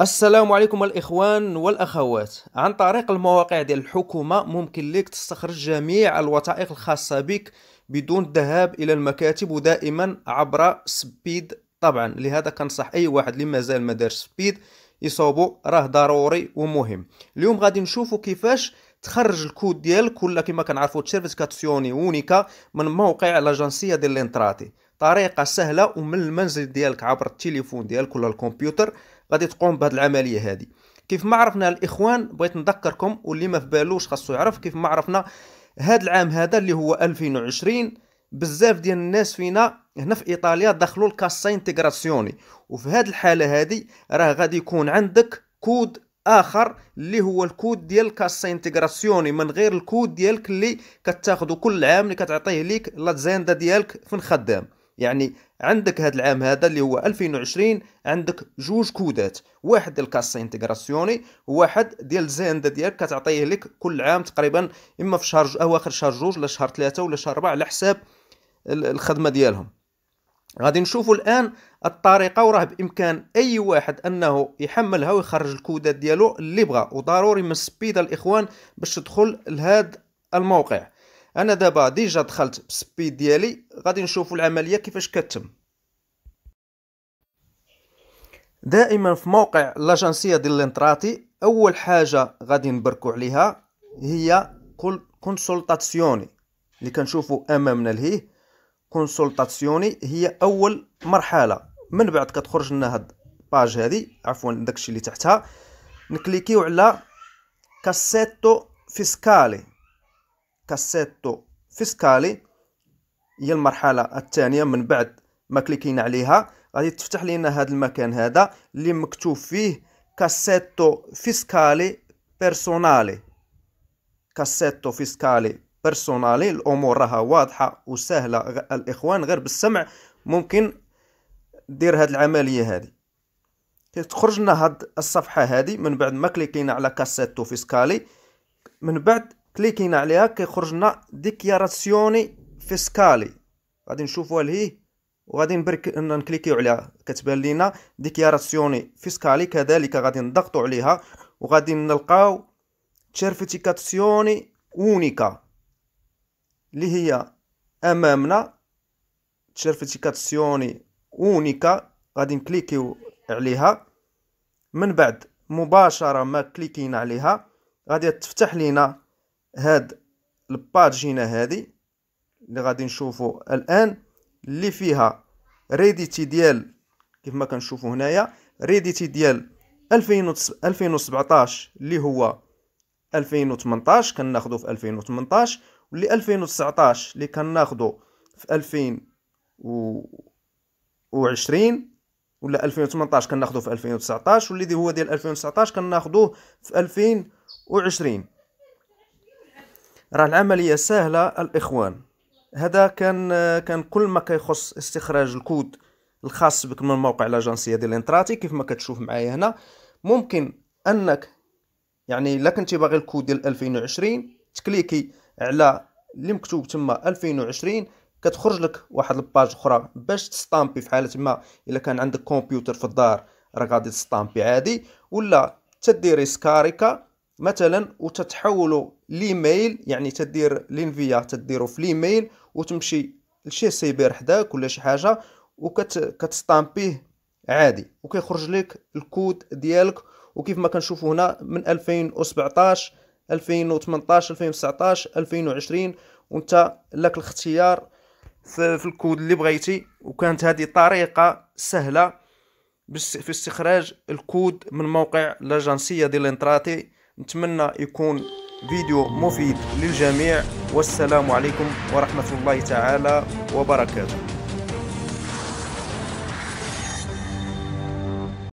السلام عليكم الاخوان والاخوات عن طريق المواقع ديال الحكومه ممكن لك تستخرج جميع الوثائق الخاصه بك بدون الذهاب الى المكاتب ودائما عبر سبيد طبعا لهذا كنصح اي واحد اللي مازال ما دارش سبيد يصوبوا راه ضروري ومهم اليوم غادي نشوفوا كيفاش تخرج الكود ديالك ولا كما كنعرفوا تشيرفيسكاتسيوني اونيكا من موقع لاجنسيه ديال الانتراتي طريقه سهله ومن المنزل ديالك عبر التليفون ديالك ولا الكمبيوتر غادي تقوم بهذه العمليه هذه كيف ما عرفنا الاخوان بغيت نذكركم واللي ما في بالوش خاصو يعرف كيف ما عرفنا هذا العام هذا اللي هو 2020 بزاف ديال الناس فينا هنا في ايطاليا دخلوا الكاسا انتغراسيوني وفي هذه الحاله هذه راه غادي يكون عندك كود اخر اللي هو الكود ديال الكاسا انتغراسيوني من غير الكود ديالك اللي كتاخذه كل عام اللي كتعطيه ليك لازيندا ديالك في الخدام يعني عندك هذا العام هذا اللي هو 2020 عندك جوج كودات واحد ديال كاس انتغراسيوني وواحد ديال الزانده ديالك كتعطيه لك كل عام تقريبا اما في شهر اواخر شهر جوج ولا شهر ثلاثه ولا شهر اربعه على حساب الخدمه ديالهم غادي نشوفوا الان الطريقه وراه بامكان اي واحد انه يحملها ويخرج الكودات ديالو اللي بغى وضروري من سبيد الاخوان باش تدخل لهذا الموقع انا دابا ديجا دخلت بسبيد ديالي غادي نشوفوا العمليه كيفاش كتم دائما في موقع لاجنسيه ديال الانتراتي اول حاجه غادي نبركو عليها هي كونسلطاسيوني اللي كنشوفو امامنا لهيه كونسلطاسيوني هي اول مرحله من بعد كتخرج لنا هاد الباج هادي عفوا داكشي اللي تحتها نكليكيو على كاسيتو فيسكالي كاسيتو فيسكالي هي المرحله الثانيه من بعد ما كليكينا عليها غادي تفتح لنا هذا المكان هذا اللي مكتوب فيه كاسيتو فيسكالي بيرسونالي كاسيتو فيسكالي بيرسونالي الامور راها واضحه وسهله الاخوان غير بالسمع ممكن دير هاد العمليه هذه تخرج لنا هاد الصفحه هذه من بعد ما كليكينا على كاسيتو فيسكالي من بعد كليكينا عليها كيخرج لنا ديكياراسيوني فيسكالي غادي نشوفوها لهيه وغادي نبرك نكليكيو عليها كتبان لينا ديكلاراسيوني فيسكالي كذلك غادي نضغطو عليها وغادي نلقاو تشيرفيتيكاسيوني اونيكا اللي هي امامنا تشيرفيتيكاسيوني اونيكا غادي نكليكيو عليها من بعد مباشره ما كليكينا عليها غادي تفتح لينا هاد الباجينا هذه اللي غادي نشوفو الان اللي فيها ريديتي ديال كيف ما كنشوفو هنايا ريديتي ديال 2017 اللي هو 2018 كناخذو في 2018 واللي 2019 اللي كناخذو في 2020 ولا 2018 كناخذو في 2019 واللي دي هو ديال 2019 كناخذوه في 2020 راه العمليه سهله الاخوان هذا كان كان كل ما كيخص استخراج الكود الخاص بك من موقع لاجنسيه ديال الانتراتي كيف ما كتشوف معايا هنا ممكن انك يعني الا كنتي باغي الكود ديال 2020 تكليكي على اللي مكتوب تما 2020 كتخرج لك واحد الباج اخرى باش تستامبي في حاله ما الا كان عندك كمبيوتر في الدار راه غادي تستامبي عادي ولا تديري سكاريكا مثلا وتتحولو ليميل يعني تدير لينفيا تديرو في ليميل وتمشي لشي سيبر حداك ولا شي حاجه وكتستامبيه عادي وكيخرج لك الكود ديالك وكيف ما كنشوفوا هنا من 2017 2018 2019 2020 وانت لك الاختيار في الكود اللي بغيتي وكانت هذه طريقه سهله في استخراج الكود من موقع لاجنسيه ديال انتراتي نتمنى يكون فيديو مفيد للجميع والسلام عليكم ورحمة الله تعالى وبركاته